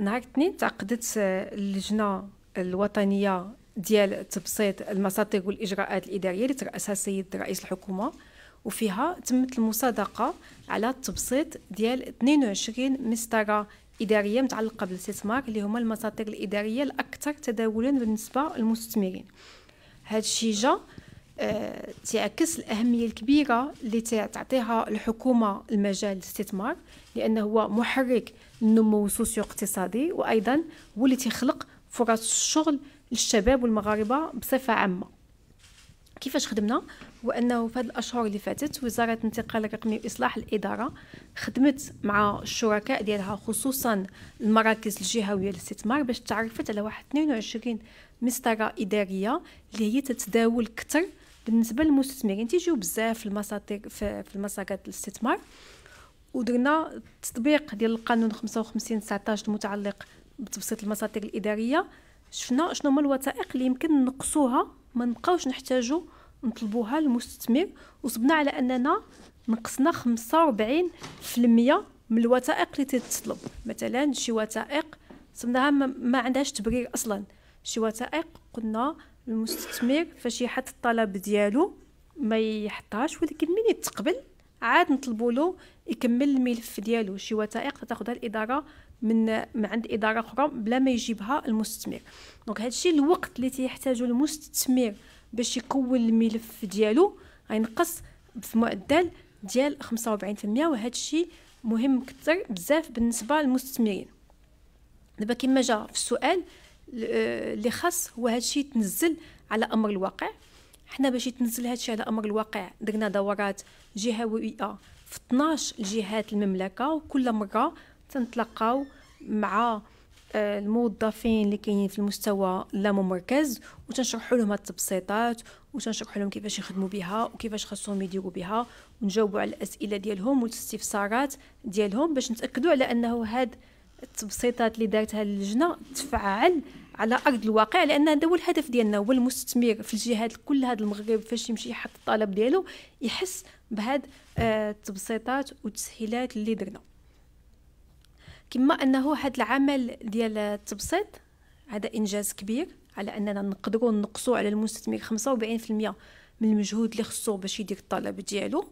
نهار الاثنين تعقدت اللجنه الوطنيه ديال تبسيط المساطير والاجراءات الاداريه اللي تراسها السيد رئيس الحكومه وفيها تمت المصادقه على التبسيط ديال 22 مسطره اداريه متعلقه بالاستثمار اللي هما المساطير الاداريه الاكثر تداولا بالنسبه للمستثمرين هذا الشيء جا آه، تعكس الأهمية الكبيرة اللي تعطيها الحكومة المجال الاستثمار لأنه هو محرك النمو السوسيو اقتصادي وأيضا هو اللي تيخلق فرص الشغل للشباب والمغاربة بصفة عامة كيفاش خدمنا هو انه في هذه الاشهر اللي فاتت وزاره الانتقال الرقمي واصلاح الاداره خدمت مع الشركاء ديالها خصوصا المراكز الجهويه للاستثمار باش تعرفت على واحد 22 مسطره اداريه اللي هي تتداول اكثر بالنسبه للمستثمرين يعني تيجيو بزاف في المساطيق في المساقات الاستثمار ودرنا التطبيق ديال القانون 55 19 المتعلق بتبسيط المساطيق الاداريه شفنا شنو هما الوثائق اللي يمكن نقصوها ما نبقاوش نحتاجو نطلبوها للمستثمر وصبنا على اننا نقصنا 45% من الوثائق اللي تتطلب مثلا شي وثائق صبناها ما عندهاش تبرير اصلا شي وثائق قلنا المستثمر فاش يحط الطلب ديالو ما يحطهاش ولكن من يتقبل عاد نطلبوا له يكمل الملف ديالو شي وثائق تاخذها الاداره من عند اداره اخرى بلا ما يجيبها المستثمر دونك هادشي الوقت اللي تيحتاجو المستثمر باش يكون الملف ديالو غينقص في معدل ديال 45% وهادشي مهم كثر بزاف بالنسبه للمستثمرين دابا كما جا في السؤال آه، اللي خاص هو هادشي تنزل على امر الواقع حنا باش يتنزل هادشي على امر الواقع درنا دورات جهويه في 12 جهات المملكه وكل مره تنتلقاو مع آه، الموظفين اللي كاينين في المستوى لا ممركز وتنشرحوا لهم التبسيطات وتنشرحوا لهم كيفاش يخدموا بها وكيفاش خاصهم يديروا بها ونجاوبوا على الاسئله ديالهم والاستفسارات ديالهم باش نتاكدوا على انه هاد التبسيطات اللي دارتها اللجنه تفعل على ارض الواقع لان هذا هو الهدف ديالنا هو المستثمر في الجهات كلها هذا المغرب فاش يمشي يحط الطلب ديالو يحس بهاد آه، التبسيطات والتسهيلات اللي درنا كما انه هاد العمل ديال التبسيط هذا انجاز كبير على اننا نقدروا نقصوا على المستثمر 45% من المجهود اللي خصو باش يدير الطلب ديالو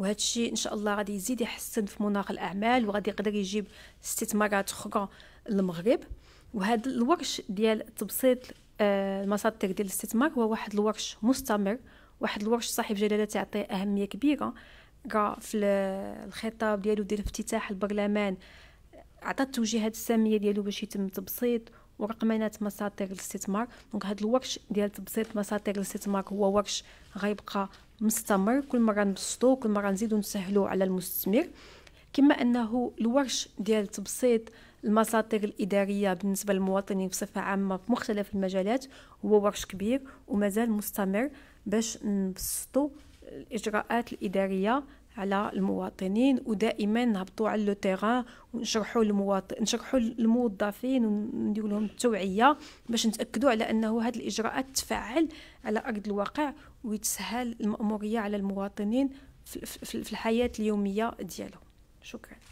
وهذا الشيء ان شاء الله غادي يزيد يحسن في مناخ الاعمال وغادي يقدر يجيب استثمارات اخرى للمغرب وهذا الورش ديال تبسيط آه، المصادر ديال الاستثمار هو واحد الورش مستمر واحد الورش صاحب جلاله تعطيه اهميه كبيره راه في الخطاب ديالو ديال افتتاح البرلمان عطى التوجيهات الساميه ديالو باش يتم تبسيط ورقمنات مصادر الاستثمار دونك هذا الورش ديال تبسيط مصادر الاستثمار هو ورش غيبقى مستمر كل مره نبسطو كل مره نزيدو نسهلو على المستثمر كما انه الورش ديال تبسيط المصادر الاداريه بالنسبه للمواطنين بصفه عامه في مختلف المجالات هو ورش كبير ومازال مستمر باش نبسطو الاجراءات الاداريه على المواطنين ودائما نهبطوا على لو تيغان ونشرحوا المواطن نشرحوا الموظفين وندير لهم التوعيه باش نتاكدوا على انه هذه الاجراءات تفعل على ارض الواقع ويتسهل الماموريه على المواطنين في الحياه اليوميه ديالهم شكرا